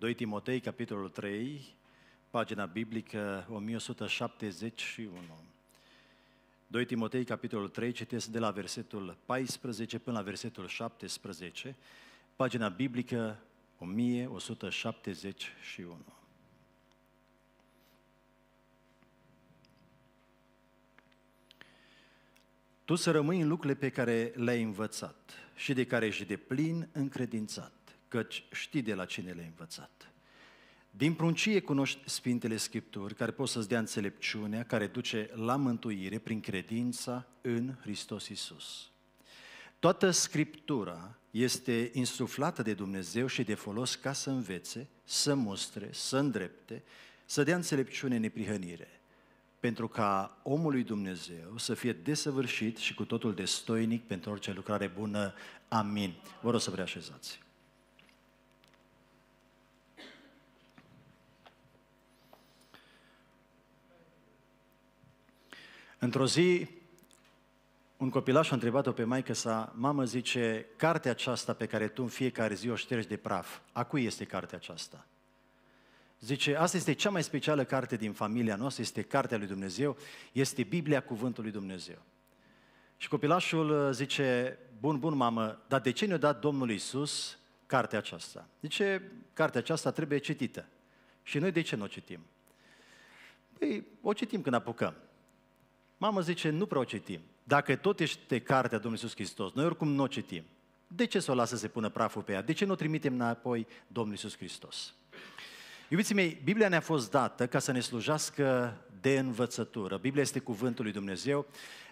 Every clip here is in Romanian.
2 Timotei, capitolul 3, pagina biblică 1171. 2 Timotei, capitolul 3, citesc de la versetul 14 până la versetul 17, pagina biblică 1171. Tu să rămâi în lucrurile pe care le-ai învățat și de care ești de plin încredințat căci știi de la cine le-ai învățat. Din pruncie cunoști Sfintele Scripturi, care pot să-ți dea înțelepciunea, care duce la mântuire prin credința în Hristos Isus. Toată Scriptura este insuflată de Dumnezeu și de folos ca să învețe, să mustre, să îndrepte, să dea înțelepciune în neprihănire, pentru ca omului Dumnezeu să fie desăvârșit și cu totul destoinic pentru orice lucrare bună. Amin. Vă rog să vă reașezați. Într-o zi, un copilaș a întrebat-o pe maică sa, mamă zice, cartea aceasta pe care tu în fiecare zi o ștergi de praf, a cui este cartea aceasta? Zice, asta este cea mai specială carte din familia noastră, este cartea lui Dumnezeu, este Biblia Cuvântului Dumnezeu. Și copilașul uh, zice, bun, bun, mamă, dar de ce ne-a dat Domnul Isus cartea aceasta? Zice, cartea aceasta trebuie citită. Și noi de ce nu o citim? Păi, o citim când apucăm. Mama zice, nu prea o citim. Dacă tot este cartea Domnului Iisus Hristos, noi oricum nu o citim. De ce să o lasă să se pună praful pe ea? De ce nu o trimitem înapoi Domnului Iisus Hristos? Iubiții mei, Biblia ne-a fost dată ca să ne slujească de învățătură. Biblia este cuvântul lui Dumnezeu.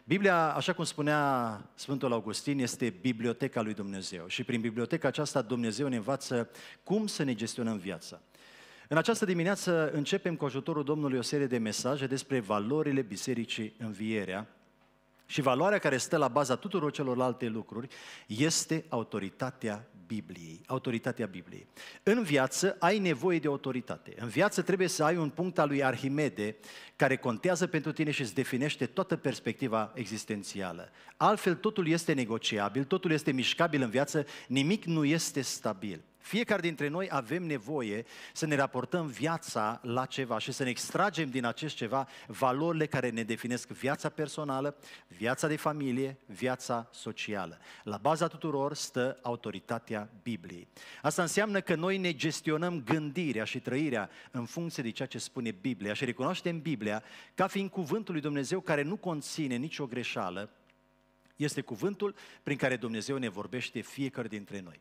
Biblia, așa cum spunea Sfântul Augustin, este biblioteca lui Dumnezeu și prin biblioteca aceasta Dumnezeu ne învață cum să ne gestionăm viața. În această dimineață începem cu ajutorul Domnului o serie de mesaje despre valorile Bisericii Învierea și valoarea care stă la baza tuturor celorlalte lucruri este autoritatea Bibliei. Autoritatea Bibliei. În viață ai nevoie de autoritate. În viață trebuie să ai un punct al lui Arhimede care contează pentru tine și îți definește toată perspectiva existențială. Altfel totul este negociabil, totul este mișcabil în viață, nimic nu este stabil. Fiecare dintre noi avem nevoie să ne raportăm viața la ceva și să ne extragem din acest ceva valorile care ne definesc viața personală, viața de familie, viața socială. La baza tuturor stă autoritatea Bibliei. Asta înseamnă că noi ne gestionăm gândirea și trăirea în funcție de ceea ce spune Biblia și recunoaștem Biblia ca fiind cuvântul lui Dumnezeu care nu conține nicio greșeală, este cuvântul prin care Dumnezeu ne vorbește fiecare dintre noi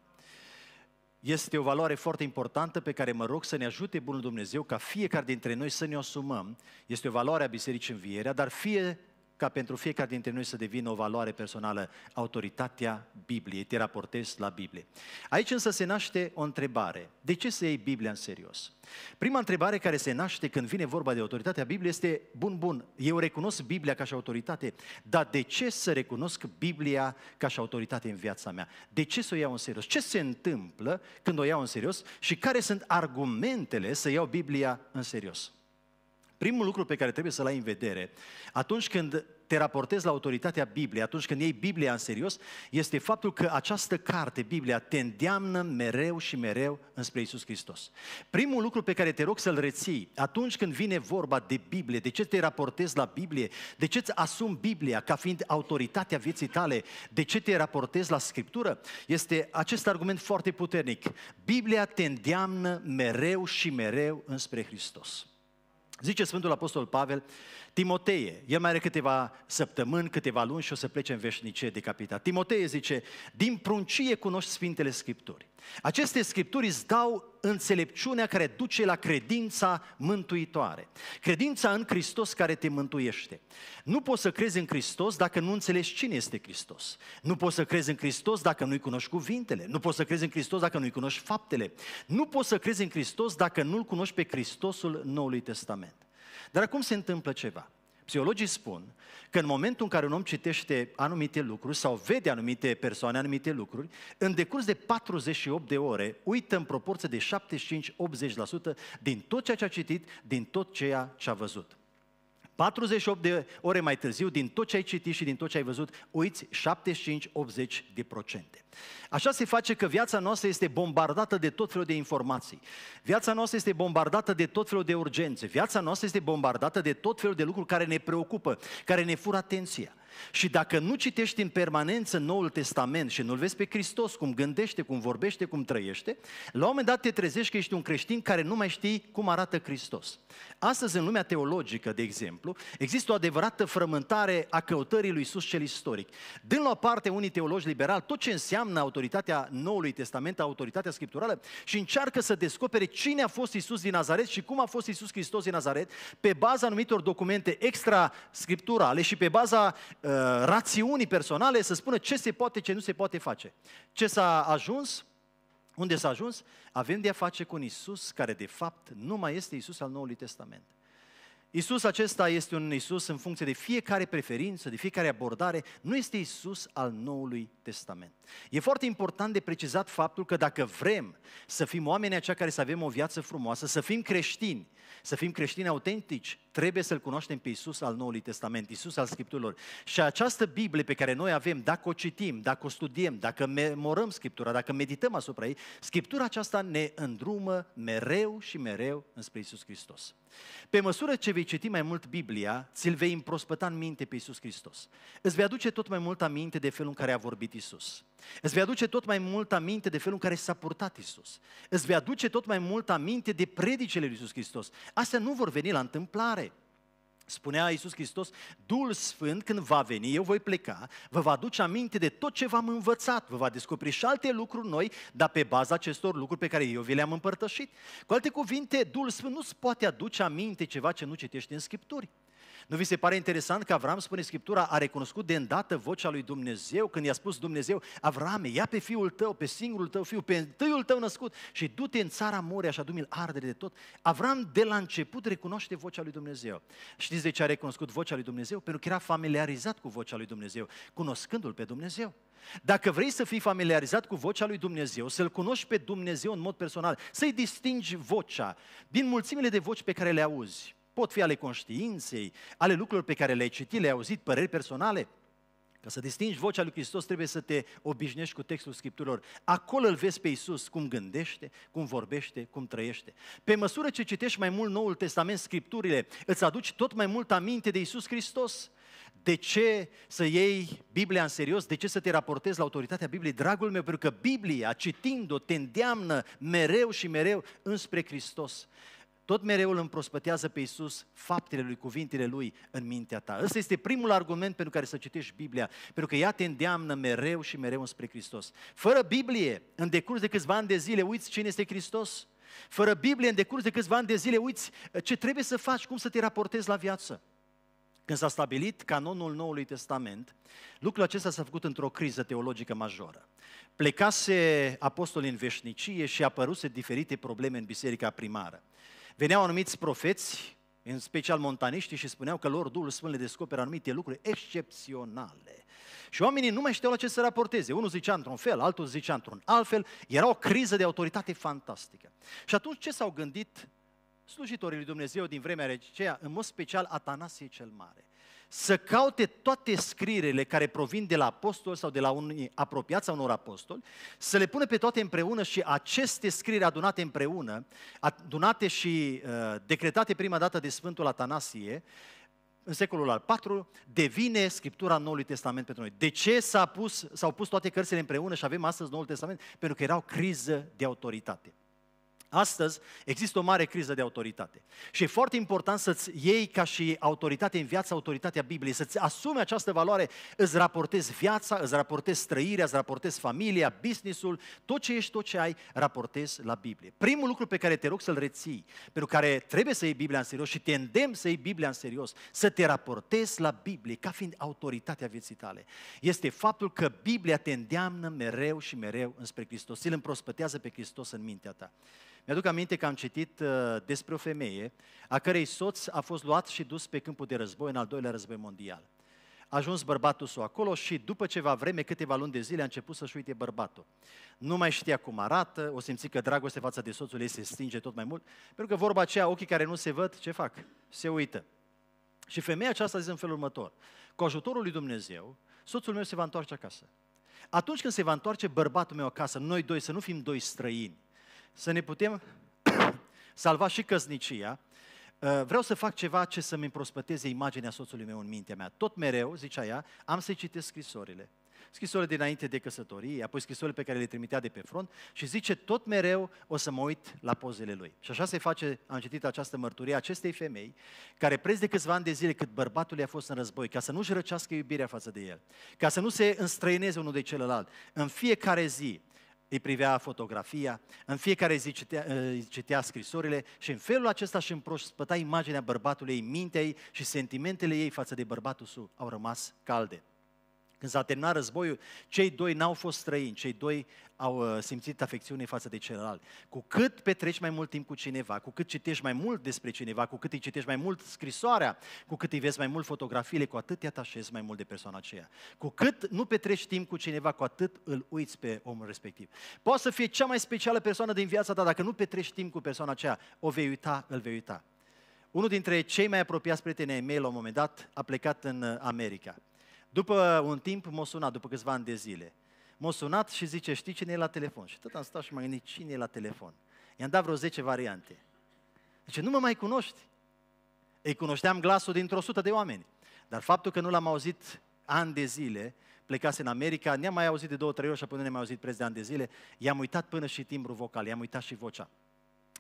este o valoare foarte importantă pe care mă rog să ne ajute Bunul Dumnezeu ca fiecare dintre noi să ne o asumăm. Este o valoare a Bisericii Învierea, dar fie ca pentru fiecare dintre noi să devină o valoare personală, autoritatea Bibliei, te raportezi la Biblie. Aici însă se naște o întrebare. De ce să iei Biblia în serios? Prima întrebare care se naște când vine vorba de autoritatea Bibliei este, bun, bun, eu recunosc Biblia ca și autoritate, dar de ce să recunosc Biblia ca și autoritate în viața mea? De ce să o iau în serios? Ce se întâmplă când o iau în serios și care sunt argumentele să iau Biblia în serios? Primul lucru pe care trebuie să-l ai în vedere atunci când te raportezi la autoritatea Bibliei, atunci când iei Biblia în serios, este faptul că această carte, Biblia, te îndeamnă mereu și mereu înspre Isus Hristos. Primul lucru pe care te rog să-l reții atunci când vine vorba de Biblie, de ce te raportezi la Biblie, de ce îți asumi Biblia ca fiind autoritatea vieții tale, de ce te raportezi la Scriptură, este acest argument foarte puternic. Biblia te îndeamnă mereu și mereu înspre Hristos. Zice Sfântul Apostol Pavel, Timotei, el mai are câteva săptămâni, câteva luni și o să plece în veșnicie decapitat. Timotei zice, din pruncie cunoști Sfintele Scripturi. Aceste Scripturi îți dau înțelepciunea care duce la credința mântuitoare. Credința în Hristos care te mântuiește. Nu poți să crezi în Hristos dacă nu înțelegi cine este Hristos. Nu poți să crezi în Hristos dacă nu-i cunoști cuvintele. Nu poți să crezi în Hristos dacă nu-i cunoști faptele. Nu poți să crezi în Hristos dacă nu-L cunoști pe Hristosul Noului Testament. Dar acum se întâmplă ceva. Psihologii spun că în momentul în care un om citește anumite lucruri sau vede anumite persoane, anumite lucruri, în decurs de 48 de ore uită în proporție de 75-80% din tot ceea ce a citit, din tot ceea ce a văzut. 48 de ore mai târziu, din tot ce ai citit și din tot ce ai văzut, uiți 75-80 de procente. Așa se face că viața noastră este bombardată de tot felul de informații. Viața noastră este bombardată de tot felul de urgențe. Viața noastră este bombardată de tot felul de lucruri care ne preocupă, care ne fură atenția. Și dacă nu citești în permanență Noul Testament și nu-L vezi pe Hristos cum gândește, cum vorbește, cum trăiește, la un moment dat te trezești că ești un creștin care nu mai știi cum arată Hristos. Astăzi, în lumea teologică, de exemplu, există o adevărată frământare a căutării lui Iisus cel istoric. Dând la o parte unii teologi liberali tot ce înseamnă autoritatea Noului Testament, autoritatea scripturală și încearcă să descopere cine a fost Iisus din Nazaret și cum a fost Iisus Hristos din Nazaret pe baza anumitor documente extra scripturale și pe baza Uh, rațiunii personale să spună ce se poate, ce nu se poate face. Ce s-a ajuns, unde s-a ajuns, avem de a face cu un Isus care de fapt nu mai este Isus al Noului Testament. Isus acesta este un Isus în funcție de fiecare preferință, de fiecare abordare, nu este Isus al Noului Testament. E foarte important de precizat faptul că dacă vrem să fim oamenii aceia care să avem o viață frumoasă, să fim creștini, să fim creștini autentici, trebuie să-L cunoaștem pe Isus al Noului Testament, Isus al Scripturilor. Și această Biblie pe care noi avem, dacă o citim, dacă o studiem, dacă memorăm Scriptura, dacă medităm asupra ei, Scriptura aceasta ne îndrumă mereu și mereu înspre Isus Hristos. Pe măsură ce vei citi mai mult Biblia, ți-l vei împrospăta în minte pe Isus Hristos. Îți vei aduce tot mai mult aminte de felul în care a vorbit Isus. Îți vei aduce tot mai mult aminte de felul în care s-a purtat Isus. Îți vei aduce tot mai mult aminte de predicele lui Isus Hristos. Astea nu vor veni la întâmplare. Spunea Iisus Hristos, Duhul Sfânt când va veni, eu voi pleca, vă va aduce aminte de tot ce v-am învățat, vă va descoperi și alte lucruri noi, dar pe baza acestor lucruri pe care eu vi le-am împărtășit. Cu alte cuvinte, Duhul Sfânt nu-ți poate aduce aminte ceva ce nu citești în Scripturi. Nu vi se pare interesant că Avram, spune Scriptura, a recunoscut de îndată vocea lui Dumnezeu când i-a spus Dumnezeu, Avrame, ia pe fiul tău, pe singurul tău fiu, pe întâiul tău născut și du-te în țara Morea și adu-mi-l ardere de tot. Avram de la început recunoaște vocea lui Dumnezeu. Știți de ce a recunoscut vocea lui Dumnezeu? Pentru că era familiarizat cu vocea lui Dumnezeu, cunoscându-L pe Dumnezeu. Dacă vrei să fii familiarizat cu vocea lui Dumnezeu, să-L cunoști pe Dumnezeu în mod personal, să-i distingi vocea din mulțimile de voci pe care le auzi, pot fi ale conștiinței, ale lucrurilor pe care le-ai citit, le-ai auzit, păreri personale. Ca să distingi vocea lui Hristos, trebuie să te obișnuiești cu textul Scripturilor. Acolo îl vezi pe Iisus, cum gândește, cum vorbește, cum trăiește. Pe măsură ce citești mai mult Noul Testament, Scripturile, îți aduci tot mai mult aminte de Iisus Hristos. De ce să iei Biblia în serios? De ce să te raportezi la autoritatea Bibliei? Dragul meu, pentru că Biblia, citind-o, te îndeamnă mereu și mereu înspre Hristos tot mereu îl împrospătează pe Iisus faptele Lui, cuvintele Lui în mintea ta. Ăsta este primul argument pentru care să citești Biblia, pentru că ea te îndeamnă mereu și mereu înspre Hristos. Fără Biblie, în decurs de câțiva ani de zile, uiți cine este Hristos. Fără Biblie, în decurs de câțiva ani de zile, uiți uh, ce trebuie să faci, cum să te raportezi la viață. Când s-a stabilit canonul Noului Testament, lucrul acesta s-a făcut într-o criză teologică majoră. Plecase apostolii în veșnicie și apăruse diferite probleme în biserica primară. Veneau anumiți profeți, în special montaniștii, și spuneau că lor Duhul Sfânt le descoperă anumite lucruri excepționale. Și oamenii nu mai știau la ce să raporteze. Unul zicea într-un fel, altul zicea într-un altfel. Era o criză de autoritate fantastică. Și atunci ce s-au gândit slujitorii lui Dumnezeu din vremea aceea, în mod special Atanasie cel Mare? să caute toate scrierile care provin de la Apostol sau de la unii apropiați a unor apostoli, să le pune pe toate împreună și aceste scrieri adunate împreună, adunate și uh, decretate prima dată de Sfântul Atanasie, în secolul al IV, devine Scriptura Noului Testament pentru noi. De ce s-a pus, s-au pus toate cărțile împreună și avem astăzi Noul Testament? Pentru că era o criză de autoritate. Astăzi există o mare criză de autoritate și e foarte important să-ți iei ca și autoritate în viața, autoritatea Bibliei, să-ți asumi această valoare, îți raportezi viața, îți raportezi trăirea, îți raportezi familia, businessul, tot ce ești, tot ce ai, raportezi la Biblie. Primul lucru pe care te rog să-l reții, pentru care trebuie să iei Biblia în serios și te îndemn să iei Biblia în serios, să te raportezi la Biblie ca fiind autoritatea vieții tale, este faptul că Biblia te îndeamnă mereu și mereu înspre Hristos, îl împrospătează pe Hristos în mintea ta. Mi-aduc aminte că am citit uh, despre o femeie a cărei soț a fost luat și dus pe câmpul de război în al doilea război mondial. A ajuns bărbatul său acolo și după ceva vreme, câteva luni de zile, a început să-și uite bărbatul. Nu mai știa cum arată, o simți că dragostea față de soțul ei se stinge tot mai mult, pentru că vorba aceea, ochii care nu se văd, ce fac? Se uită. Și femeia aceasta zice în felul următor, cu ajutorul lui Dumnezeu, soțul meu se va întoarce acasă. Atunci când se va întoarce bărbatul meu acasă, noi doi să nu fim doi străini, să ne putem salva și căsnicia, uh, vreau să fac ceva ce să-mi împrospăteze imaginea soțului meu în mintea mea. Tot mereu, zicea ea, am să-i citesc scrisorile. Scrisorile dinainte de căsătorie, apoi scrisorile pe care le trimitea de pe front și zice tot mereu o să mă uit la pozele lui. Și așa se face, am citit această mărturie acestei femei, care preț de câțiva ani de zile cât bărbatul i-a fost în război, ca să nu-și răcească iubirea față de el, ca să nu se înstrăineze unul de celălalt, în fiecare zi îi privea fotografia, în fiecare zi citea, citea scrisorile și în felul acesta își împrospăta imaginea bărbatului ei, mintea ei și sentimentele ei față de bărbatul său au rămas calde. Când s-a terminat războiul, cei doi n-au fost străini, cei doi au uh, simțit afecțiune față de celălalt. Cu cât petreci mai mult timp cu cineva, cu cât citești mai mult despre cineva, cu cât îi citești mai mult scrisoarea, cu cât îi vezi mai mult fotografiile, cu atât te atașezi mai mult de persoana aceea. Cu cât nu petreci timp cu cineva, cu atât îl uiți pe omul respectiv. Poate să fie cea mai specială persoană din viața ta, dacă nu petreci timp cu persoana aceea, o vei uita, îl vei uita. Unul dintre cei mai apropiați prieteni ai mei, la un moment dat, a plecat în uh, America. După un timp m-a sunat, după câțiva ani de zile. M-a sunat și zice, știi cine e la telefon? Și tot am stat și m-am gândit, cine e la telefon? I-am dat vreo 10 variante. Zice, nu mă mai cunoști? Ei cunoșteam glasul dintr-o sută de oameni. Dar faptul că nu l-am auzit ani de zile, plecase în America, ne-am mai auzit de două, trei ori și apoi nu ne-am mai auzit preț de ani de zile, i-am uitat până și timbru vocal, i-am uitat și vocea.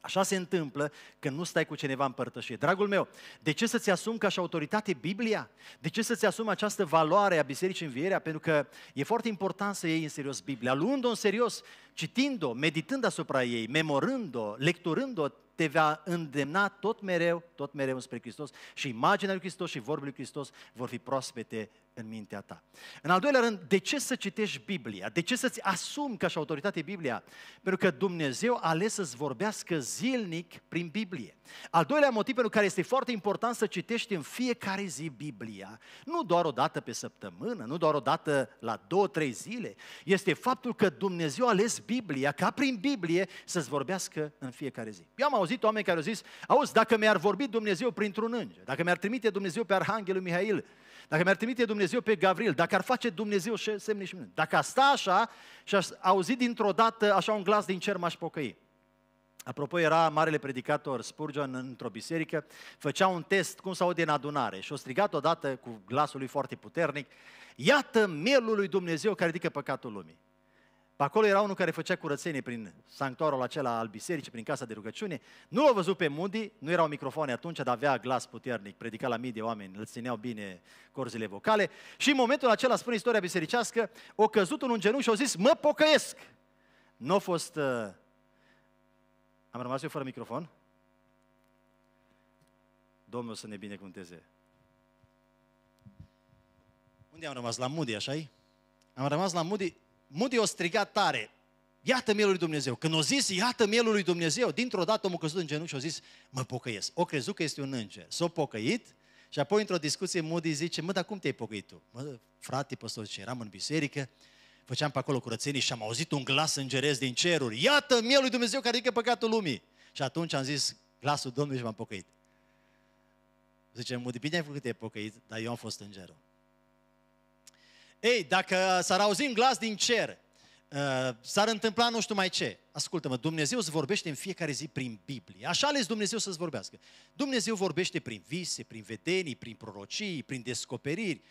Așa se întâmplă când nu stai cu cineva în părtășie. Dragul meu, de ce să-ți asumi ca și autoritate Biblia? De ce să-ți asumi această valoare a Bisericii Învierea? Pentru că e foarte important să iei în serios Biblia. Luând-o în serios, citind-o, meditând asupra ei, memorând-o, lecturând-o, te va îndemna tot mereu, tot mereu spre Hristos și imaginea lui Hristos și vorbele lui Hristos vor fi proaspete în mintea ta. În al doilea rând, de ce să citești Biblia? De ce să-ți asumi ca și autoritate Biblia? Pentru că Dumnezeu a ales să-ți vorbească zilnic prin Biblie. Al doilea motiv pentru care este foarte important să citești în fiecare zi Biblia, nu doar o dată pe săptămână, nu doar o dată la două, trei zile, este faptul că Dumnezeu a ales Biblia, ca prin Biblie, să-ți vorbească în fiecare zi. Eu am auzit oameni care au zis, auzi, dacă mi-ar vorbi Dumnezeu printr-un înger, dacă mi-ar trimite Dumnezeu pe Arhanghelul Mihail, dacă mi-ar trimite Dumnezeu pe Gavril, dacă ar face Dumnezeu semne și minuni, dacă a sta așa și a auzi dintr-o dată așa un glas din cer, m-aș pocăi. Apropo, era marele predicator Spurgeon într-o biserică, făcea un test cum să aude în adunare și o strigat odată cu glasul lui foarte puternic, iată mielul lui Dumnezeu care ridică păcatul lumii. Pe acolo era unul care făcea curățenie prin sanctuarul acela al bisericii, prin casa de rugăciune. Nu l a văzut pe Mundi, nu erau microfoane atunci, dar avea glas puternic, predica la mii de oameni, îl țineau bine corzile vocale. Și în momentul acela, spune istoria bisericească, o căzut în un genunchi și au zis, mă pocăiesc! Nu a fost... Uh... Am rămas eu fără microfon? Domnul să ne binecuvânteze. Unde am rămas? La mudi, așa -i? Am rămas la mudi. Mudi o striga tare, iată mielul lui Dumnezeu. Când o zis, iată mielul lui Dumnezeu, dintr-o dată omul căzut în genunchi și o zis, mă pocăiesc. O crezut că este un înger. S-a pocăit și apoi într-o discuție Mudi zice, mă, dar cum te-ai pocăit tu? Mă, frate, păstor, zice, eram în biserică, făceam pe acolo curățenii și am auzit un glas îngeresc din ceruri. Iată mielul lui Dumnezeu care ridică păcatul lumii. Și atunci am zis glasul Domnului și m-am pocăit. Zice, Mudi bine ai făcut că te-ai pocăit, dar eu am fost îngerul. Ei, dacă s-ar auzi în glas din cer, uh, s-ar întâmpla nu știu mai ce. Ascultă-mă, Dumnezeu îți vorbește în fiecare zi prin Biblie. Așa ales Dumnezeu să-ți vorbească. Dumnezeu vorbește prin vise, prin vedenii, prin prorocii, prin descoperiri.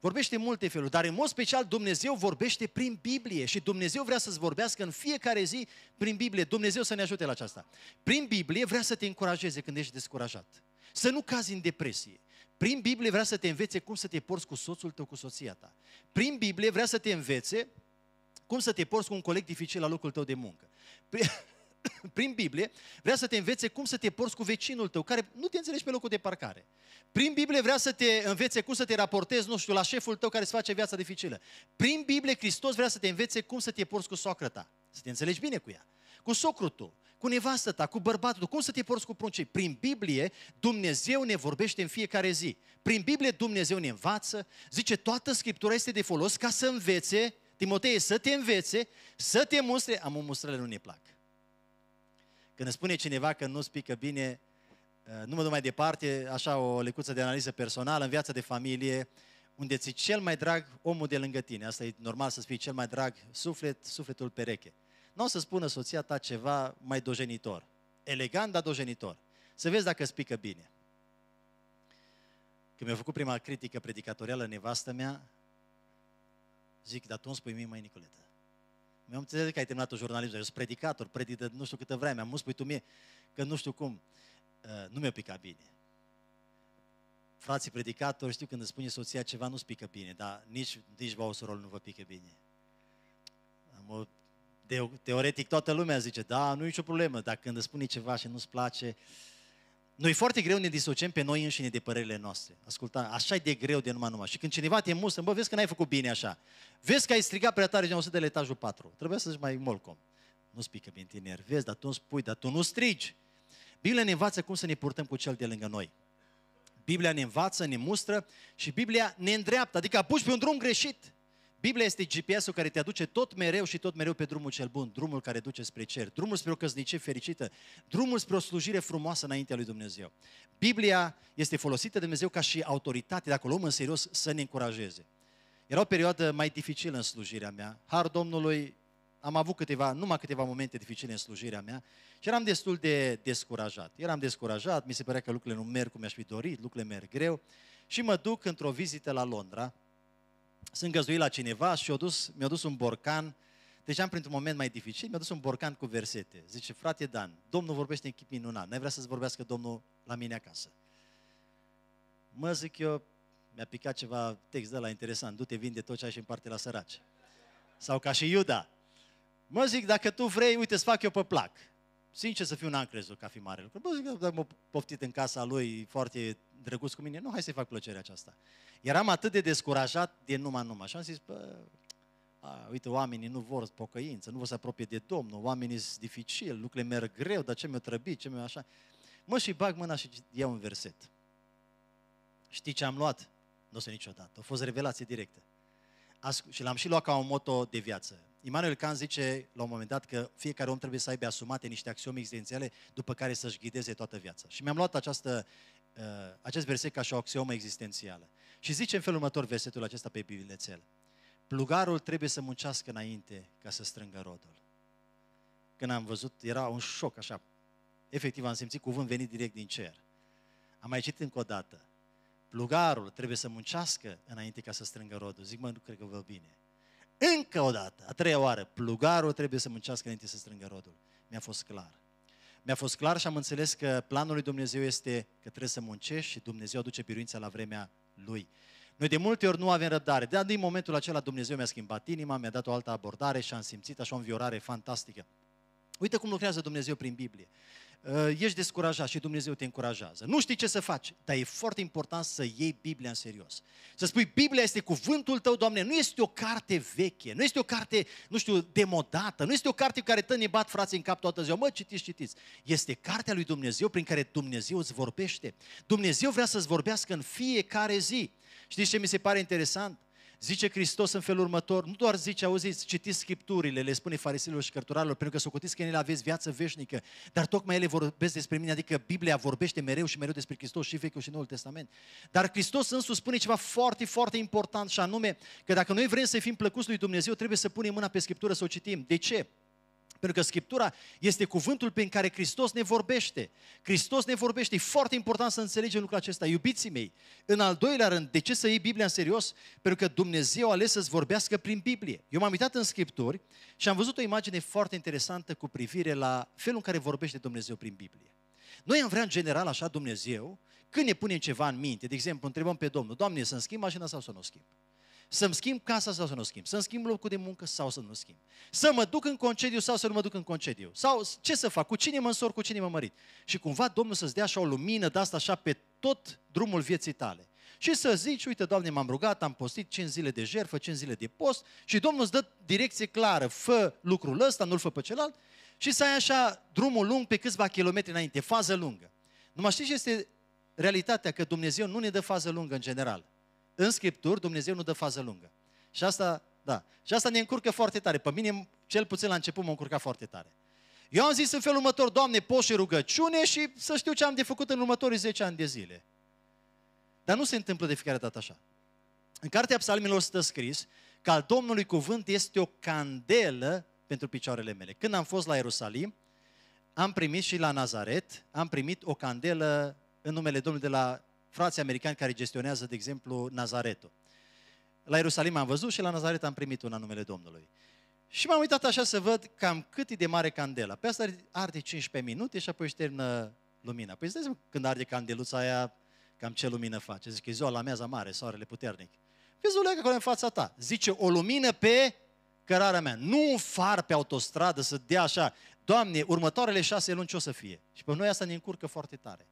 Vorbește în multe feluri, dar în mod special Dumnezeu vorbește prin Biblie și Dumnezeu vrea să-ți vorbească în fiecare zi prin Biblie. Dumnezeu să ne ajute la aceasta. Prin Biblie vrea să te încurajeze când ești descurajat. Să nu cazi în depresie. Prin Biblie vrea să te învețe cum să te porți cu soțul tău, cu soția ta. Prin Biblie vrea să te învețe cum să te porți cu un coleg dificil la locul tău de muncă. Prin, Biblie vrea să te învețe cum să te porți cu vecinul tău, care nu te înțelegi pe locul de parcare. Prin Biblie vrea să te învețe cum să te raportezi, nu știu, la șeful tău care îți face viața dificilă. Prin Biblie Hristos vrea să te învețe cum să te porți cu soacră ta, să te înțelegi bine cu ea, cu socrul tău, cu nevastă ta, cu bărbatul tău, cum să te porți cu pruncii? Prin Biblie Dumnezeu ne vorbește în fiecare zi. Prin Biblie Dumnezeu ne învață, zice toată Scriptura este de folos ca să învețe, Timotei să te învețe, să te mustre, am mustrele nu ne plac. Când îți spune cineva că nu spică bine, uh, nu mă duc mai departe, așa o lecuță de analiză personală în viața de familie, unde ți cel mai drag omul de lângă tine. Asta e normal să spui cel mai drag suflet, sufletul pereche nu o să spună soția ta ceva mai dojenitor. Elegant, dar dojenitor. Să vezi dacă spică bine. Când mi-a făcut prima critică predicatorială nevastă mea, zic, dar tu îmi spui mie, mai Nicoleta. Mi-am înțeles că ai terminat o jurnalism, eu sunt predicator, predică nu știu câtă vreme, am spui păi tu mie că nu știu cum, uh, nu mi-a picat bine. Frații predicatori, știu când îți spune soția ceva, nu-ți pică bine, dar nici, nici vouă sorol nu vă pică bine. Am o Teoretic toată lumea zice, da, nu e nicio problemă, dar când îți spune ceva și nu-ți place, noi foarte greu ne disociem pe noi înșine de părerile noastre. Asculta, așa e de greu de numai numai. Și când cineva te musă, bă, vezi că n-ai făcut bine așa. Vezi că ai strigat prea tare și de la etajul 4. Trebuie să zici mai molcom. Nu spică bine, te enervezi, dar tu îmi spui, dar tu nu strigi. Biblia ne învață cum să ne purtăm cu cel de lângă noi. Biblia ne învață, ne mustră și Biblia ne îndreaptă. Adică apuci pe un drum greșit. Biblia este GPS-ul care te aduce tot mereu și tot mereu pe drumul cel bun, drumul care duce spre cer, drumul spre o căsnicie fericită, drumul spre o slujire frumoasă înaintea lui Dumnezeu. Biblia este folosită de Dumnezeu ca și autoritate, dacă o luăm în serios, să ne încurajeze. Era o perioadă mai dificilă în slujirea mea. Har Domnului, am avut câteva, numai câteva momente dificile în slujirea mea și eram destul de descurajat. Eram descurajat, mi se părea că lucrurile nu merg cum mi-aș fi dorit, lucrurile merg greu și mă duc într-o vizită la Londra, sunt găzduit la cineva și mi-a dus, mi dus un borcan, deja deci am printr-un moment mai dificil, mi-a dus un borcan cu versete. Zice, frate Dan, Domnul vorbește în chip minunat, n-ai vrea să-ți vorbească Domnul la mine acasă. Mă zic eu, mi-a picat ceva text de la interesant, du-te, vinde tot ce ai și parte la săraci. Sau ca și Iuda. Mă zic, dacă tu vrei, uite, să fac eu pe plac. Sincer să fiu, n-am crezut că fi mare lucru. zic, dacă m-a poftit în casa lui foarte drăguț cu mine, nu, hai să-i fac plăcerea aceasta. Eram atât de descurajat de numai numai și am zis, bă, a, uite, oamenii nu vor pocăință, nu vor să apropie de Domnul, oamenii sunt dificili, lucrurile merg greu, dar ce mi-a trăbit, ce mi-a așa. Mă, și bag mâna și iau un verset. Știi ce am luat? Nu o să niciodată. A fost revelație directă. Ascul- și l-am și luat ca un moto de viață. Immanuel Kant zice la un moment dat că fiecare om trebuie să aibă asumate niște axiome existențiale după care să-și ghideze toată viața. Și mi-am luat această uh, acest verset ca și o axiomă existențială. Și zice în felul următor versetul acesta pe bilețel. Plugarul trebuie să muncească înainte ca să strângă rodul. Când am văzut, era un șoc așa. Efectiv am simțit cuvânt venit direct din cer. Am mai citit încă o dată. Plugarul trebuie să muncească înainte ca să strângă rodul. Zic, mă, nu cred că vă bine. Încă o dată, a treia oară, plugarul trebuie să muncească înainte să strângă rodul. Mi-a fost clar mi-a fost clar și am înțeles că planul lui Dumnezeu este că trebuie să muncești și Dumnezeu aduce biruința la vremea Lui. Noi de multe ori nu avem răbdare, dar din momentul acela Dumnezeu mi-a schimbat inima, mi-a dat o altă abordare și am simțit așa o înviorare fantastică. Uite cum lucrează Dumnezeu prin Biblie. Uh, ești descurajat și Dumnezeu te încurajează. Nu știi ce să faci, dar e foarte important să iei Biblia în serios. Să spui, Biblia este cuvântul tău, Doamne, nu este o carte veche, nu este o carte, nu știu, demodată, nu este o carte cu care tăi ne bat frații în cap toată ziua, mă, citiți, citiți. Este cartea lui Dumnezeu prin care Dumnezeu îți vorbește. Dumnezeu vrea să-ți vorbească în fiecare zi. Știți ce mi se pare interesant? Zice Hristos în felul următor, nu doar zice, auziți, citiți scripturile, le spune fariseilor și cărturarilor, pentru că socotiți că în ele aveți viață veșnică, dar tocmai ele vorbesc despre mine, adică Biblia vorbește mereu și mereu despre Hristos și Vechiul și Noul Testament. Dar Hristos însuși spune ceva foarte, foarte important și anume că dacă noi vrem să fim plăcuți lui Dumnezeu, trebuie să punem mâna pe Scriptură să o citim. De ce? Pentru că Scriptura este cuvântul prin care Hristos ne vorbește. Hristos ne vorbește. E foarte important să înțelegem lucrul acesta. Iubiții mei, în al doilea rând, de ce să iei Biblia în serios? Pentru că Dumnezeu a ales să-ți vorbească prin Biblie. Eu m-am uitat în Scripturi și am văzut o imagine foarte interesantă cu privire la felul în care vorbește Dumnezeu prin Biblie. Noi am vrea în general așa Dumnezeu, când ne punem ceva în minte, de exemplu, întrebăm pe Domnul, Doamne, să-mi schimb mașina sau să nu o schimb? Să-mi schimb casa sau să nu schimb? Să-mi schimb locul de muncă sau să nu schimb? Să mă duc în concediu sau să nu mă duc în concediu? Sau ce să fac? Cu cine mă însor, cu cine mă mărit? Și cumva Domnul să-ți dea așa o lumină de asta așa pe tot drumul vieții tale. Și să zici, uite, Doamne, m-am rugat, am postit 5 zile de jertfă, 5 zile de post și Domnul îți dă direcție clară, fă lucrul ăsta, nu-l fă pe celălalt și să ai așa drumul lung pe câțiva kilometri înainte, fază lungă. Numai știți ce este realitatea? Că Dumnezeu nu ne dă fază lungă în general. În Scripturi Dumnezeu nu dă fază lungă. Și asta, da, și asta ne încurcă foarte tare. Pe mine, cel puțin la început, mă încurca foarte tare. Eu am zis în felul următor, Doamne, poți și rugăciune și să știu ce am de făcut în următorii 10 ani de zile. Dar nu se întâmplă de fiecare dată așa. În Cartea Psalmilor stă scris că al Domnului cuvânt este o candelă pentru picioarele mele. Când am fost la Ierusalim, am primit și la Nazaret, am primit o candelă în numele Domnului de la frații americani care gestionează, de exemplu, Nazaretul. La Ierusalim am văzut și la Nazaret am primit una numele Domnului. Și m-am uitat așa să văd cam cât e de mare candela. Pe asta arde 15 minute și apoi își termină lumina. Păi ziceți când arde candeluța aia, cam ce lumină face. Zic, e ziua la meaza mare, soarele puternic. Vezi o acolo în fața ta. Zice, o lumină pe cărarea mea. Nu un far pe autostradă să dea așa. Doamne, următoarele șase luni ce o să fie? Și pe noi asta ne încurcă foarte tare.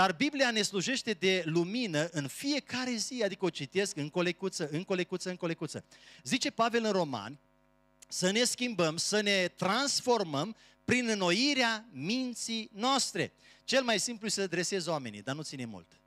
Dar Biblia ne slujește de lumină în fiecare zi, adică o citesc în colecuță, în colecuță, în colecuță. Zice Pavel în Romani, să ne schimbăm, să ne transformăm prin înnoirea minții noastre. Cel mai simplu este să adresezi oamenii, dar nu ține mult.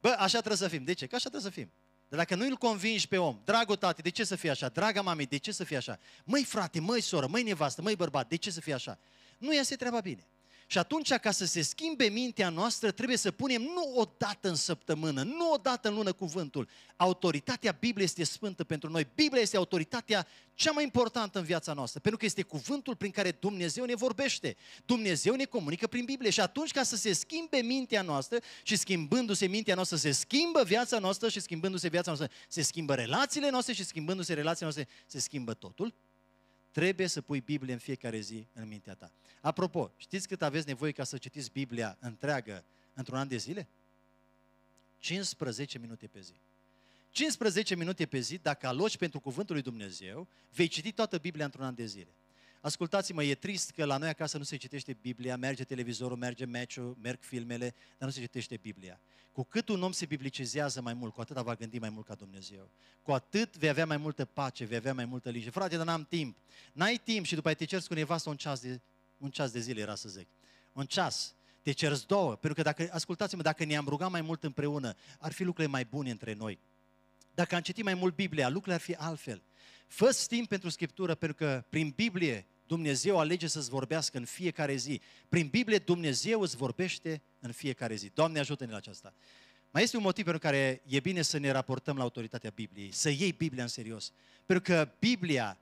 Bă, așa trebuie să fim. De ce? Că așa trebuie să fim. Dar dacă nu îl convingi pe om, dragă tată, de ce să fie așa? Draga mami, de ce să fie așa? Măi frate, măi soră, măi nevastă, măi bărbat, de ce să fie așa? Nu iese treaba bine. Și atunci, ca să se schimbe mintea noastră, trebuie să punem nu o dată în săptămână, nu o dată în lună cuvântul. Autoritatea Bibliei este sfântă pentru noi. Biblia este autoritatea cea mai importantă în viața noastră, pentru că este cuvântul prin care Dumnezeu ne vorbește. Dumnezeu ne comunică prin Biblie și atunci ca să se schimbe mintea noastră și schimbându-se mintea noastră, se schimbă viața noastră și schimbându-se viața noastră, se schimbă relațiile noastre și schimbându-se relațiile noastre, se schimbă totul. Trebuie să pui Biblia în fiecare zi în mintea ta. Apropo, știți cât aveți nevoie ca să citiți Biblia întreagă într-un an de zile? 15 minute pe zi. 15 minute pe zi, dacă aloci pentru Cuvântul lui Dumnezeu, vei citi toată Biblia într-un an de zile. Ascultați-mă, e trist că la noi acasă nu se citește Biblia, merge televizorul, merge meciul, merg filmele, dar nu se citește Biblia. Cu cât un om se biblicizează mai mult, cu atât va gândi mai mult ca Dumnezeu. Cu atât vei avea mai multă pace, vei avea mai multă liniște. Frate, dar n-am timp. N-ai timp și după aia te ceri cu nevastă un ceas, de, un ceas de zile, era să zic. Un ceas. Te ceri două. Pentru că, dacă, ascultați-mă, dacă ne-am rugat mai mult împreună, ar fi lucrurile mai bune între noi. Dacă am citit mai mult Biblia, lucrurile ar fi altfel. fă timp pentru Scriptură, pentru că prin Biblie Dumnezeu alege să-ți vorbească în fiecare zi. Prin Biblie Dumnezeu îți vorbește în fiecare zi. Doamne ajută-ne la aceasta. Mai este un motiv pentru care e bine să ne raportăm la autoritatea Bibliei, să iei Biblia în serios. Pentru că Biblia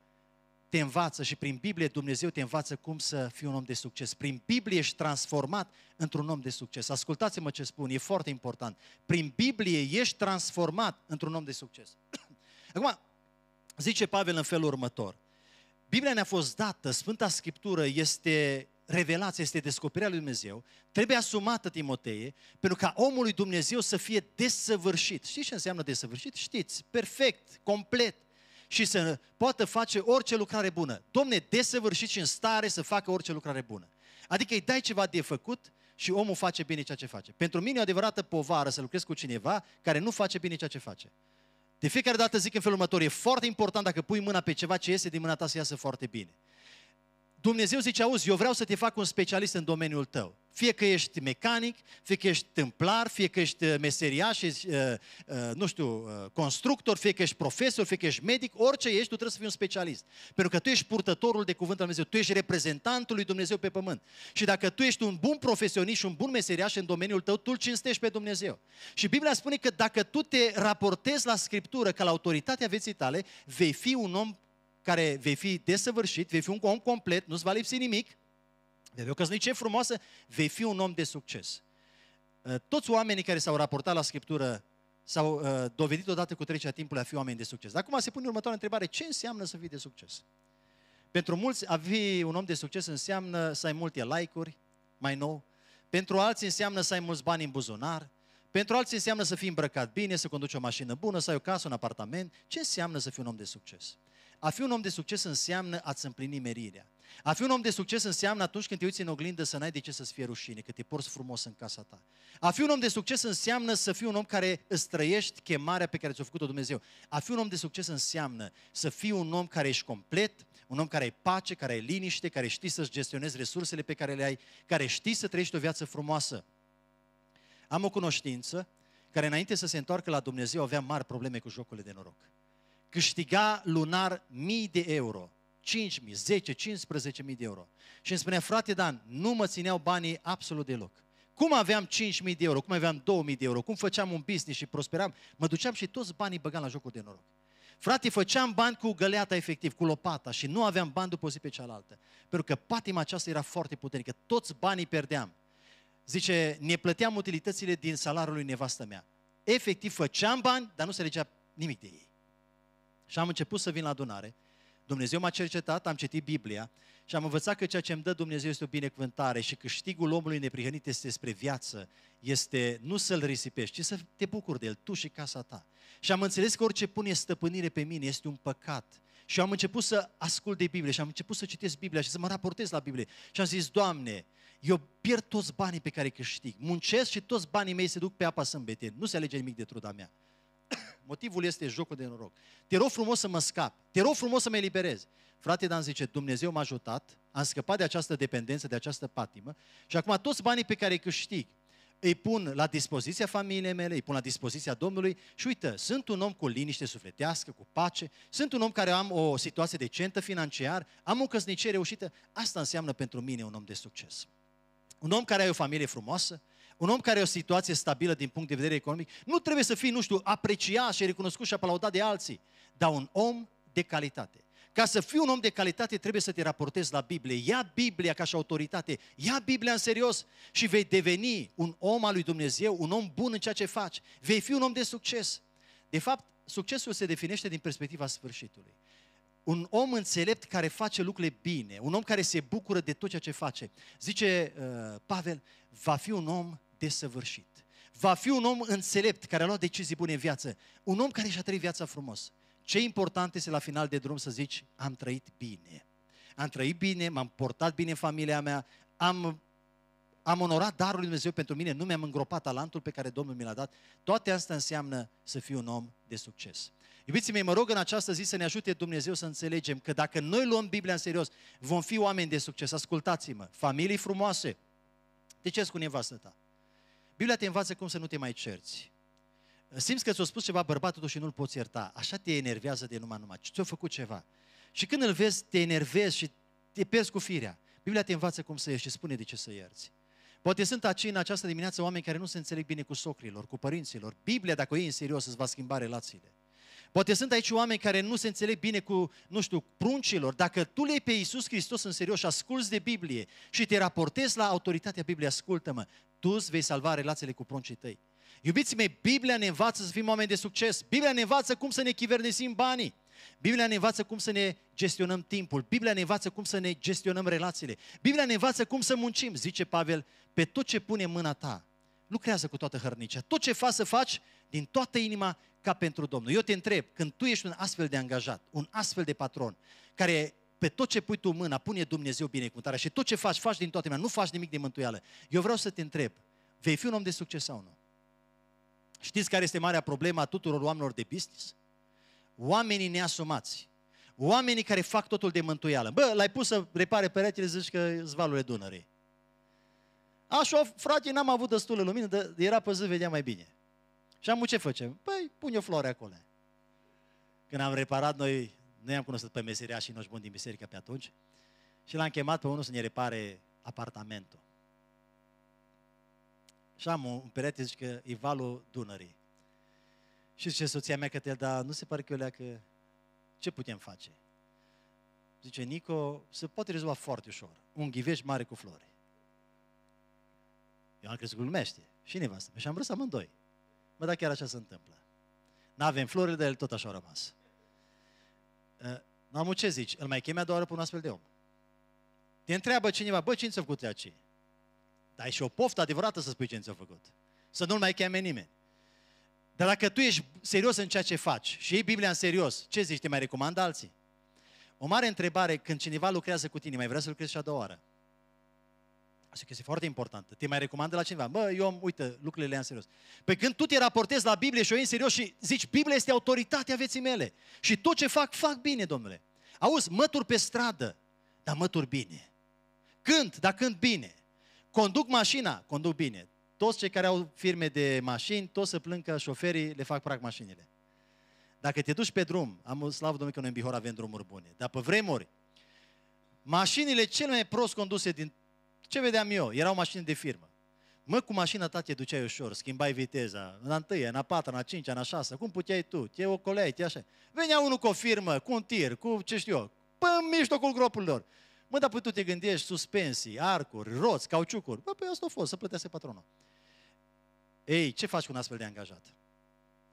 te învață și prin Biblie Dumnezeu te învață cum să fii un om de succes. Prin Biblie ești transformat într-un om de succes. Ascultați-mă ce spun, e foarte important. Prin Biblie ești transformat într-un om de succes. Acum, zice Pavel în felul următor. Biblia ne-a fost dată, Sfânta Scriptură este revelație, este descoperirea lui Dumnezeu, trebuie asumată Timotee, pentru ca omul lui Dumnezeu să fie desăvârșit. Știți ce înseamnă desăvârșit? Știți, perfect, complet și să poată face orice lucrare bună. Domne, desăvârșit și în stare să facă orice lucrare bună. Adică îi dai ceva de făcut și omul face bine ceea ce face. Pentru mine e o adevărată povară să lucrez cu cineva care nu face bine ceea ce face. De fiecare dată zic în felul următor, e foarte important dacă pui mâna pe ceva ce iese din mâna ta să iasă foarte bine. Dumnezeu zice, auzi, eu vreau să te fac un specialist în domeniul tău. Fie că ești mecanic, fie că ești templar, fie că ești uh, meseriaș, ești, uh, uh, nu știu, constructor, fie că ești profesor, fie că ești medic, orice ești, tu trebuie să fii un specialist. Pentru că tu ești purtătorul de cuvânt al Dumnezeu, tu ești reprezentantul lui Dumnezeu pe pământ. Și dacă tu ești un bun profesionist și un bun meseriaș în domeniul tău, tu îl cinstești pe Dumnezeu. Și Biblia spune că dacă tu te raportezi la Scriptură ca la autoritatea vieții tale, vei fi un om care vei fi desăvârșit, vei fi un om complet, nu-ți va lipsi nimic, de o căsnicie frumoasă, vei fi un om de succes. Uh, toți oamenii care s-au raportat la Scriptură s-au uh, dovedit odată cu trecerea timpului a fi oameni de succes. Dar acum se pune următoarea întrebare, ce înseamnă să fii de succes? Pentru mulți, a fi un om de succes înseamnă să ai multe like-uri, mai nou. Pentru alții înseamnă să ai mulți bani în buzunar. Pentru alții înseamnă să fii îmbrăcat bine, să conduci o mașină bună, să ai o casă, un apartament. Ce înseamnă să fii un om de succes? A fi un om de succes înseamnă a-ți împlini merirea. A fi un om de succes înseamnă atunci când te uiți în oglindă să n-ai de ce să-ți fie rușine, că te porți frumos în casa ta. A fi un om de succes înseamnă să fii un om care îți trăiești chemarea pe care ți-o făcut-o Dumnezeu. A fi un om de succes înseamnă să fii un om care ești complet, un om care ai pace, care ai liniște, care știi să-ți gestionezi resursele pe care le ai, care știi să trăiești o viață frumoasă. Am o cunoștință care înainte să se întoarcă la Dumnezeu avea mari probleme cu jocurile de noroc câștiga lunar mii de euro. 5.000, 10, 15.000 de euro. Și îmi spunea, frate Dan, nu mă țineau banii absolut deloc. Cum aveam 5.000 de euro, cum aveam 2.000 de euro, cum făceam un business și prosperam, mă duceam și toți banii băgam la jocul de noroc. Frate, făceam bani cu găleata efectiv, cu lopata și nu aveam bani după zi pe cealaltă. Pentru că patima aceasta era foarte puternică, toți banii perdeam. Zice, ne plăteam utilitățile din salariul lui nevastă mea. Efectiv făceam bani, dar nu se legea nimic de ei. Și am început să vin la adunare. Dumnezeu m-a cercetat, am citit Biblia și am învățat că ceea ce îmi dă Dumnezeu este o binecuvântare și câștigul omului neprihănit este spre viață, este nu să-l risipești, ci să te bucuri de el, tu și casa ta. Și am înțeles că orice pune stăpânire pe mine este un păcat. Și am început să ascult de Biblie și am început să citesc Biblia și să mă raportez la Biblie. Și am zis, Doamne, eu pierd toți banii pe care îi câștig. Muncesc și toți banii mei se duc pe apa sâmbete. Nu se alege nimic de truda mea. Motivul este jocul de noroc. Te rog frumos să mă scap, te rog frumos să mă eliberez. Frate Dan zice, Dumnezeu m-a ajutat, am scăpat de această dependență, de această patimă și acum toți banii pe care îi câștig, îi pun la dispoziția familiei mele, îi pun la dispoziția Domnului și uite, sunt un om cu liniște sufletească, cu pace, sunt un om care am o situație decentă financiar, am o căsnicie reușită, asta înseamnă pentru mine un om de succes. Un om care are o familie frumoasă, un om care are o situație stabilă din punct de vedere economic nu trebuie să fie, nu știu, apreciat și recunoscut și aplaudat de alții, dar un om de calitate. Ca să fii un om de calitate, trebuie să te raportezi la Biblie. Ia Biblia ca și autoritate, ia Biblia în serios și vei deveni un om al lui Dumnezeu, un om bun în ceea ce faci. Vei fi un om de succes. De fapt, succesul se definește din perspectiva sfârșitului. Un om înțelept care face lucrurile bine, un om care se bucură de tot ceea ce face. Zice uh, Pavel, va fi un om desăvârșit. Va fi un om înțelept care a luat decizii bune în viață. Un om care și-a trăit viața frumos. Ce important este la final de drum să zici, am trăit bine. Am trăit bine, m-am portat bine în familia mea, am, am onorat darul lui Dumnezeu pentru mine, nu mi-am îngropat talentul pe care Domnul mi l-a dat. Toate astea înseamnă să fiu un om de succes. Iubiții mei, mă rog în această zi să ne ajute Dumnezeu să înțelegem că dacă noi luăm Biblia în serios, vom fi oameni de succes. Ascultați-mă, familii frumoase. De ce cu nevastă ta? Biblia te învață cum să nu te mai cerți. Simți că ți-a spus ceva bărbatul și nu-l poți ierta. Așa te enervează de numai numai. Ți-a făcut ceva. Și când îl vezi, te enervezi și te pierzi cu firea. Biblia te învață cum să ieși și spune de ce să ierți. Poate sunt acei în această dimineață oameni care nu se înțeleg bine cu socrilor, cu părinților. Biblia, dacă o iei în serios, îți va schimba relațiile. Poate sunt aici oameni care nu se înțeleg bine cu, nu știu, pruncilor. Dacă tu le pe Iisus Hristos în serios și asculți de Biblie și te raportezi la autoritatea Bibliei, ascultă-mă, tu îți vei salva relațiile cu pruncii tăi. Iubiți mei, Biblia ne învață să fim oameni de succes. Biblia ne învață cum să ne chivernesim banii. Biblia ne învață cum să ne gestionăm timpul. Biblia ne învață cum să ne gestionăm relațiile. Biblia ne învață cum să muncim, zice Pavel, pe tot ce pune mâna ta. Lucrează cu toată hărnicia. Tot ce faci să faci, din toată inima ca pentru Domnul. Eu te întreb, când tu ești un astfel de angajat, un astfel de patron, care pe tot ce pui tu mâna, pune Dumnezeu binecuvântarea și tot ce faci, faci din toată inima, nu faci nimic de mântuială. Eu vreau să te întreb, vei fi un om de succes sau nu? Știți care este marea problemă a tuturor oamenilor de business? Oamenii neasumați. Oamenii care fac totul de mântuială. Bă, l-ai pus să repare peretele, zici că zvalurile Dunării. Așa, frate, n-am avut destulă lumină, dar era pe zi, vedea mai bine. Și am ce facem? Păi, pune o floare acolo. Când am reparat, noi, noi am cunoscut pe meseria și noi buni din biserică pe atunci și l-am chemat pe unul să ne repare apartamentul. Și am un perete, zice că e valul Dunării. Și zice soția mea că te dar nu se pare că eu că ce putem face? Zice, Nico, se poate rezolva foarte ușor. Un ghiveș mare cu flori. Eu am crezut că glumește. Și nevastă. Și am vrut să amândoi. Mă, dar chiar așa se întâmplă. N-avem florile, dar el tot așa a rămas. Ă, am ce zici? Îl mai chemea doar pe un astfel de om. Te întreabă cineva, bă, cine ți-a făcut ea ce? Dar ai și o poftă adevărată să spui ce ți-a făcut. Să nu-l mai cheme nimeni. Dar dacă tu ești serios în ceea ce faci și iei Biblia în serios, ce zici, te mai recomandă alții? O mare întrebare, când cineva lucrează cu tine, mai vrea să lucrezi și a doua oară? Asta este foarte importantă. Te mai recomandă la cineva. Bă, eu am, uite, lucrurile le-am serios. Pe când tu te raportezi la Biblie și o iei în serios și zici, Biblia este autoritatea vieții mele. Și tot ce fac, fac bine, domnule. Auzi, mătur pe stradă, dar mătur bine. Când? dar când bine. Conduc mașina, conduc bine. Toți cei care au firme de mașini, toți se plâng că șoferii le fac prac mașinile. Dacă te duci pe drum, am slavă Domnului că noi în Bihor avem drumuri bune, dar pe vremuri, mașinile cele mai prost conduse din ce vedeam eu? Erau mașini de firmă. Mă, cu mașina ta te duceai ușor, schimbai viteza, în a întâia, în a patra, în a cincea, în a șasea, cum puteai tu, te ocoleai, te așa. Venea unul cu o firmă, cu un tir, cu ce știu eu, până în mijlocul gropul lor. Mă, dar tu te gândești, suspensii, arcuri, roți, cauciucuri. Bă, păi asta a fost, să plătească patronul. Ei, ce faci cu un astfel de angajat?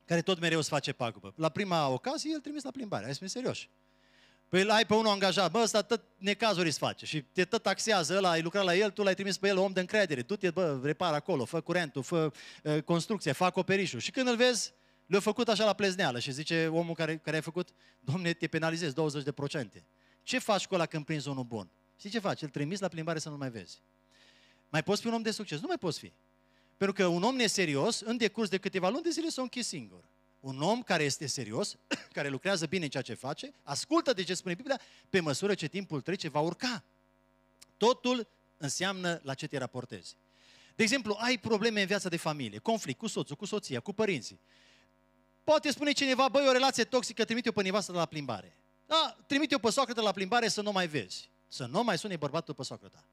Care tot mereu îți face pagubă. La prima ocazie, el trimis la plimbare. Ai să serios. Păi îl ai pe unul angajat, bă, ăsta tot necazuri îți face și te tot taxează, ăla ai lucrat la el, tu l-ai trimis pe el om de încredere, du-te, bă, repar acolo, fă curentul, fă e, ă, construcție, fă acoperișul. Și când îl vezi, le-a făcut așa la plezneală și zice omul care, care a făcut, domne, te penalizezi 20%. Ce faci cu ăla când prinzi unul bun? Știi ce faci? Îl trimis la plimbare să nu mai vezi. Mai poți fi un om de succes? Nu mai poți fi. Pentru că un om neserios, în decurs de câteva luni de zile, s-a închis singur. Un om care este serios, care lucrează bine în ceea ce face, ascultă de ce spune Biblia, pe măsură ce timpul trece, va urca. Totul înseamnă la ce te raportezi. De exemplu, ai probleme în viața de familie, conflict cu soțul, cu soția, cu părinții. Poate spune cineva, băi, o relație toxică, trimite-o pe nevastă la plimbare. Da, trimite-o pe soacră la plimbare să nu mai vezi. Să nu mai sune bărbatul pe soacră ta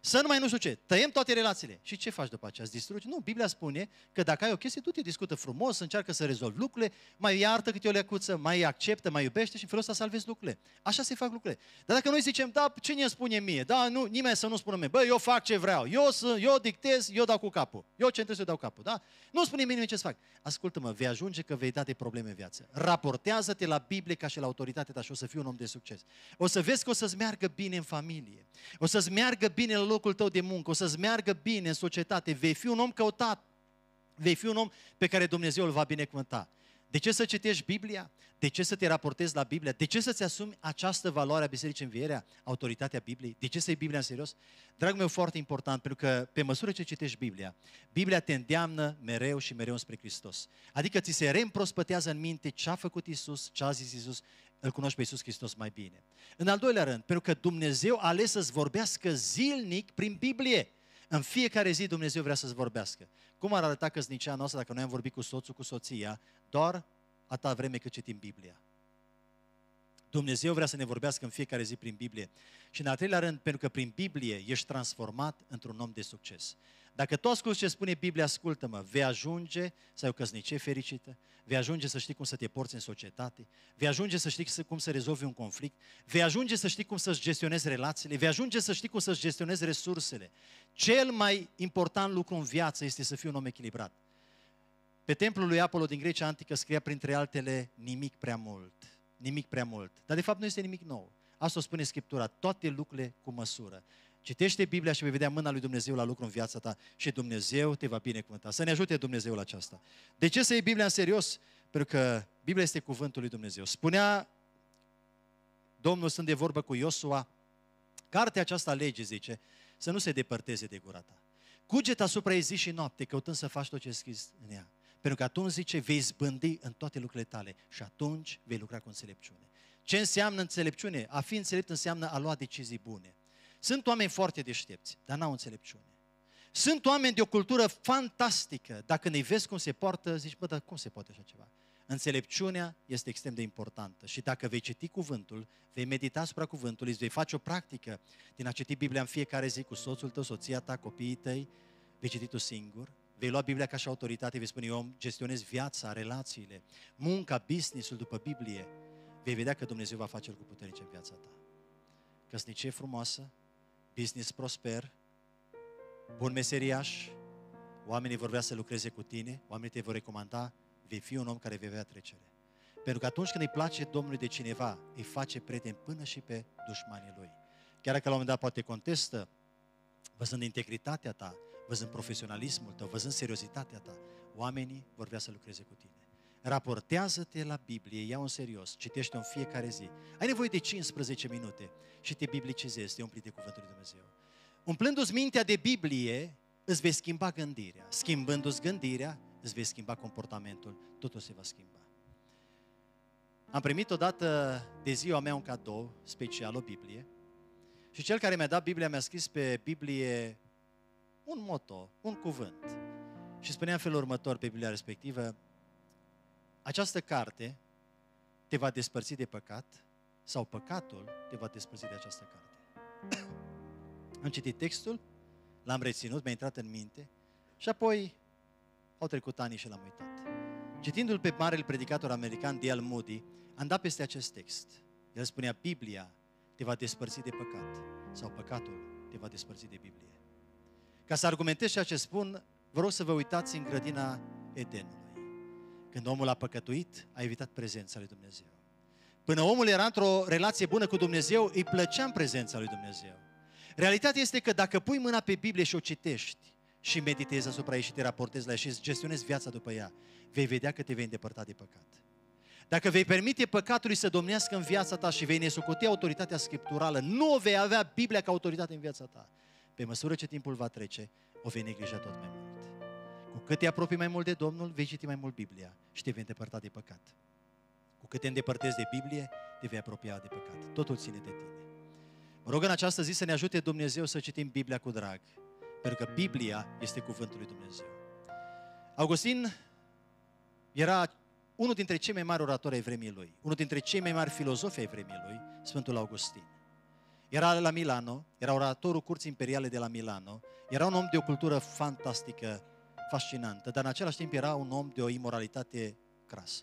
să nu mai nu știu ce, tăiem toate relațiile. Și ce faci după aceea? Îți distrugi? Nu, Biblia spune că dacă ai o chestie, tu te discută frumos, încearcă să rezolvi lucrurile, mai iartă câte o leacuță, mai acceptă, mai iubește și în felul ăsta salvezi lucrurile. Așa se fac lucrurile. Dar dacă noi zicem, da, cine îmi spune mie? Da, nu, nimeni să nu spună mie, bă, eu fac ce vreau, eu, să, eu dictez, eu dau cu capul, eu ce trebuie să dau capul, da? Nu spune nimeni ce să fac. Ascultă-mă, vei ajunge că vei da de probleme în viață. Raportează-te la Biblie ca și la autoritatea ta și o să fii un om de succes. O să vezi că o să-ți meargă bine în familie. O să-ți meargă bine în locul tău de muncă, o să-ți meargă bine în societate, vei fi un om căutat, vei fi un om pe care Dumnezeu îl va binecuvânta. De ce să citești Biblia? De ce să te raportezi la Biblia? De ce să-ți asumi această valoare a Bisericii Învierea, autoritatea Bibliei? De ce să iei Biblia în serios? Dragul meu, foarte important, pentru că pe măsură ce citești Biblia, Biblia te îndeamnă mereu și mereu spre Hristos. Adică ți se reîmprospătează în minte ce a făcut Isus, ce a zis Isus, îl cunoști pe Iisus Hristos mai bine. În al doilea rând, pentru că Dumnezeu a ales să-ți vorbească zilnic prin Biblie. În fiecare zi Dumnezeu vrea să-ți vorbească. Cum ar arăta căsnicia noastră dacă noi am vorbit cu soțul, cu soția, doar atâta vreme cât citim Biblia? Dumnezeu vrea să ne vorbească în fiecare zi prin Biblie. Și în al treilea rând, pentru că prin Biblie ești transformat într-un om de succes. Dacă tu asculți ce spune Biblia, ascultă-mă, vei ajunge să ai o căsnicie fericită, vei ajunge să știi cum să te porți în societate, vei ajunge să știi cum să rezolvi un conflict, vei ajunge să știi cum să-ți gestionezi relațiile, vei ajunge să știi cum să-ți gestionezi resursele. Cel mai important lucru în viață este să fii un om echilibrat. Pe templul lui Apollo din Grecia Antică scria printre altele nimic prea mult, nimic prea mult. Dar de fapt nu este nimic nou. Asta o spune Scriptura, toate lucrurile cu măsură. Citește Biblia și vei vedea mâna lui Dumnezeu la lucru în viața ta și Dumnezeu te va binecuvânta. Să ne ajute Dumnezeu la aceasta. De ce să iei Biblia în serios? Pentru că Biblia este cuvântul lui Dumnezeu. Spunea Domnul, sunt de vorbă cu Iosua, cartea aceasta lege, zice, să nu se depărteze de gura ta. Cuget asupra ei zi și noapte, căutând să faci tot ce scris în ea. Pentru că atunci, zice, vei zbândi în toate lucrurile tale și atunci vei lucra cu înțelepciune. Ce înseamnă înțelepciune? A fi înțelept înseamnă a lua decizii bune. Sunt oameni foarte deștepți, dar n-au înțelepciune. Sunt oameni de o cultură fantastică. Dacă ne vezi cum se poartă, zici, bă, dar cum se poate așa ceva? Înțelepciunea este extrem de importantă și dacă vei citi cuvântul, vei medita asupra cuvântului, vei face o practică din a citi Biblia în fiecare zi cu soțul tău, soția ta, copiii tăi, vei citi tu singur, vei lua Biblia ca și autoritate, vei spune, eu gestionez viața, relațiile, munca, business-ul după Biblie, vei vedea că Dumnezeu va face cu puternice în viața ta. Căsnicie frumoasă, business prosper, bun meseriaș, oamenii vor vrea să lucreze cu tine, oamenii te vor recomanda, vei fi un om care vei avea trecere. Pentru că atunci când îi place Domnului de cineva, îi face prieten până și pe dușmanii lui. Chiar dacă la un moment dat poate contestă, văzând integritatea ta, văzând profesionalismul tău, văzând seriozitatea ta, oamenii vor vrea să lucreze cu tine. Raportează-te la Biblie, ia-o în serios, citește-o în fiecare zi. Ai nevoie de 15 minute și te biblicizezi, te umpli de Cuvântul lui Dumnezeu. Umplându-ți mintea de Biblie, îți vei schimba gândirea. Schimbându-ți gândirea, îți vei schimba comportamentul, totul se va schimba. Am primit odată de ziua mea un cadou special, o Biblie, și cel care mi-a dat Biblia mi-a scris pe Biblie un moto, un cuvânt. Și spunea în felul următor pe Biblia respectivă, această carte te va despărți de păcat sau păcatul te va despărți de această carte. Am citit textul, l-am reținut, mi-a intrat în minte și apoi au trecut ani și l-am uitat. Citindu-l pe marele predicator american D.L. Moody, am dat peste acest text. El spunea, Biblia te va despărți de păcat sau păcatul te va despărți de Biblie. Ca să argumentez ceea ce spun, vă rog să vă uitați în grădina Edenului. Când omul a păcătuit, a evitat prezența lui Dumnezeu. Până omul era într-o relație bună cu Dumnezeu, îi plăcea în prezența lui Dumnezeu. Realitatea este că dacă pui mâna pe Biblie și o citești și meditezi asupra ei și te raportezi la ea și gestionezi viața după ea, vei vedea că te vei îndepărta de păcat. Dacă vei permite păcatului să domnească în viața ta și vei nesucoti autoritatea scripturală, nu o vei avea Biblia ca autoritate în viața ta. Pe măsură ce timpul va trece, o vei neglija tot mai mult cât te apropii mai mult de Domnul, vei citi mai mult Biblia și te vei îndepărta de păcat. Cu cât te îndepărtezi de Biblie, te vei apropia de păcat. Totul ține de tine. Mă rog în această zi să ne ajute Dumnezeu să citim Biblia cu drag, pentru că Biblia este cuvântul lui Dumnezeu. Augustin era unul dintre cei mai mari oratori ai vremii lui, unul dintre cei mai mari filozofi ai vremii lui, Sfântul Augustin. Era la Milano, era oratorul curții imperiale de la Milano, era un om de o cultură fantastică, fascinantă, dar în același timp era un om de o imoralitate crasă.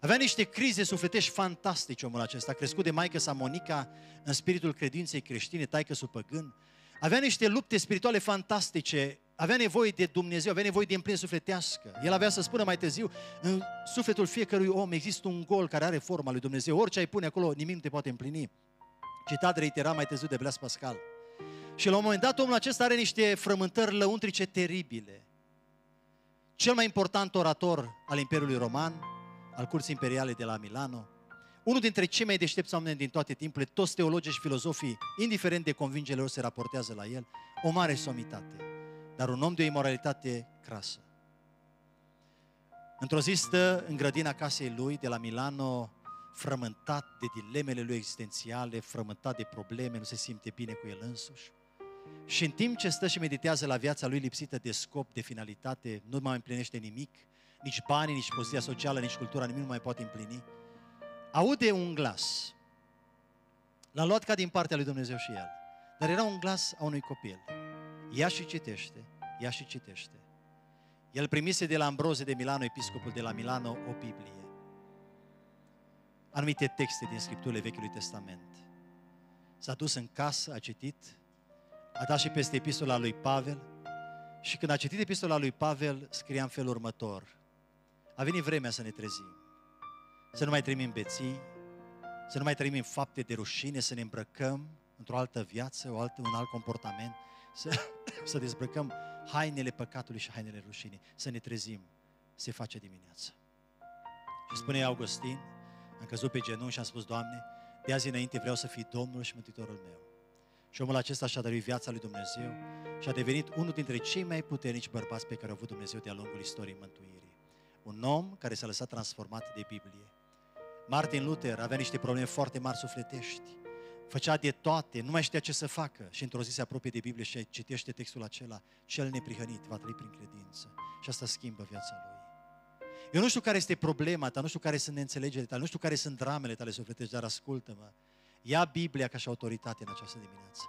Avea niște crize sufletești fantastice omul acesta, crescut de maică sa Monica în spiritul credinței creștine, taică supăgân. Avea niște lupte spirituale fantastice, avea nevoie de Dumnezeu, avea nevoie de împlinire sufletească. El avea să spună mai târziu, în sufletul fiecărui om există un gol care are forma lui Dumnezeu. Orice ai pune acolo, nimic nu te poate împlini. Citat reitera mai târziu de Blas Pascal. Și la un moment dat omul acesta are niște frământări lăuntrice teribile. Cel mai important orator al Imperiului Roman, al curții imperiale de la Milano, unul dintre cei mai deștepți oameni din toate timpurile, toți teologii și filozofii, indiferent de convingele lor, se raportează la el, o mare somitate, dar un om de o imoralitate crasă. Într-o zi stă în grădina casei lui de la Milano, frământat de dilemele lui existențiale, frământat de probleme, nu se simte bine cu el însuși. Și în timp ce stă și meditează la viața lui lipsită de scop, de finalitate, nu mai împlinește nimic, nici banii, nici poziția socială, nici cultura, nimic nu mai poate împlini, aude un glas. L-a luat ca din partea lui Dumnezeu și el. Dar era un glas a unui copil. Ia și citește, ia și citește. El primise de la Ambroze de Milano, episcopul de la Milano, o Biblie. Anumite texte din Scripturile Vechiului Testament. S-a dus în casă, a citit a dat și peste epistola lui Pavel și când a citit epistola lui Pavel scria în felul următor. A venit vremea să ne trezim, să nu mai trăim beții, să nu mai trăim în fapte de rușine, să ne îmbrăcăm într-o altă viață, o altă, un alt comportament, să, să dezbrăcăm hainele păcatului și hainele rușinii, să ne trezim, se face dimineață. Și spune Augustin, am căzut pe genunchi și am spus, Doamne, de azi înainte vreau să fii Domnul și Mântuitorul meu. Și omul acesta și-a dăruit viața lui Dumnezeu și a devenit unul dintre cei mai puternici bărbați pe care au avut Dumnezeu de-a lungul istoriei mântuirii. Un om care s-a lăsat transformat de Biblie. Martin Luther avea niște probleme foarte mari sufletești. Făcea de toate, nu mai știa ce să facă și într-o zi se apropie de Biblie și citește textul acela. Cel neprihănit va trăi prin credință și asta schimbă viața lui. Eu nu știu care este problema ta, nu știu care sunt neînțelegerile tale, nu știu care sunt dramele tale sufletești, dar ascultă-mă. Ia Biblia ca și autoritate în această dimineață.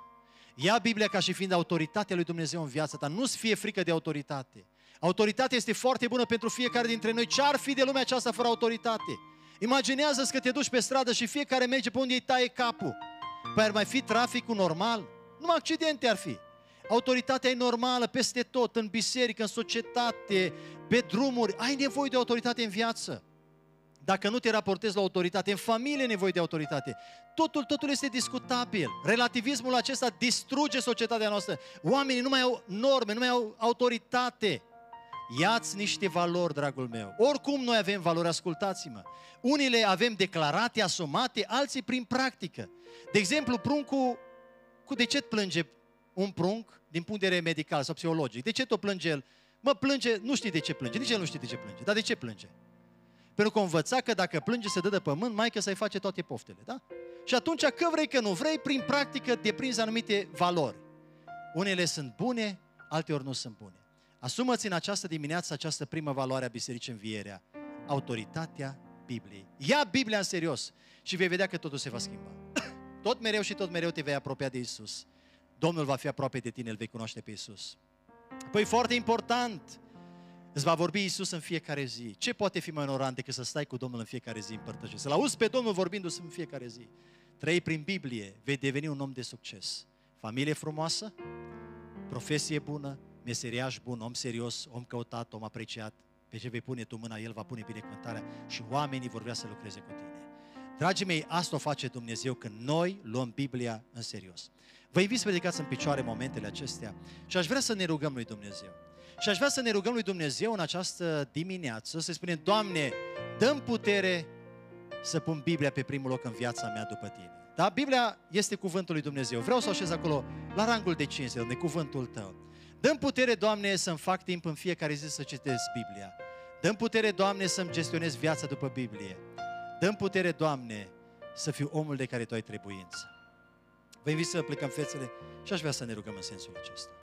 Ia Biblia ca și fiind autoritatea lui Dumnezeu în viața ta. Nu-ți fie frică de autoritate. Autoritatea este foarte bună pentru fiecare dintre noi. Ce ar fi de lumea aceasta fără autoritate? Imaginează-ți că te duci pe stradă și fiecare merge pe unde îi taie capul. Păi ar mai fi traficul normal? Numai accidente ar fi. Autoritatea e normală peste tot, în biserică, în societate, pe drumuri. Ai nevoie de autoritate în viață dacă nu te raportezi la autoritate. În familie nevoie de autoritate. Totul, totul este discutabil. Relativismul acesta distruge societatea noastră. Oamenii nu mai au norme, nu mai au autoritate. Iați niște valori, dragul meu. Oricum noi avem valori, ascultați-mă. Unii le avem declarate, asumate, alții prin practică. De exemplu, pruncul, cu de ce plânge un prunc din punct de vedere medical sau psihologic? De ce tot plânge el? Mă plânge, nu știi de ce plânge, nici el nu știe de ce plânge, dar de ce plânge? Pentru că o învăța că dacă plânge se dă de pământ, mai că să-i face toate poftele, da? Și atunci, că vrei, că nu vrei, prin practică deprinzi anumite valori. Unele sunt bune, alteori nu sunt bune. Asumă-ți în această dimineață această primă valoare a Bisericii Învierea, autoritatea Bibliei. Ia Biblia în serios și vei vedea că totul se va schimba. Tot mereu și tot mereu te vei apropia de Isus. Domnul va fi aproape de tine, îl vei cunoaște pe Isus. Păi foarte important, Îți va vorbi Isus în fiecare zi. Ce poate fi mai onorant decât să stai cu Domnul în fiecare zi în părtășie? Să-L auzi pe Domnul vorbindu se în fiecare zi. Trăi prin Biblie, vei deveni un om de succes. Familie frumoasă, profesie bună, meseriaș bun, om serios, om căutat, om apreciat. Pe ce vei pune tu mâna, El va pune binecuvântarea și oamenii vor vrea să lucreze cu tine. Dragii mei, asta o face Dumnezeu când noi luăm Biblia în serios. Vă invit să ridicați în picioare momentele acestea și aș vrea să ne rugăm lui Dumnezeu. Și aș vrea să ne rugăm lui Dumnezeu în această dimineață să spunem, Doamne, dăm putere să pun Biblia pe primul loc în viața mea după Tine. Da? Biblia este cuvântul lui Dumnezeu. Vreau să o așez acolo, la rangul de cinste, de cuvântul Tău. Dăm putere, Doamne, să-mi fac timp în fiecare zi să citesc Biblia. Dăm putere, Doamne, să-mi gestionez viața după Biblie. Dăm putere, Doamne, să fiu omul de care Tu ai trebuință. Vă invit să plecăm fețele și aș vrea să ne rugăm în sensul acesta.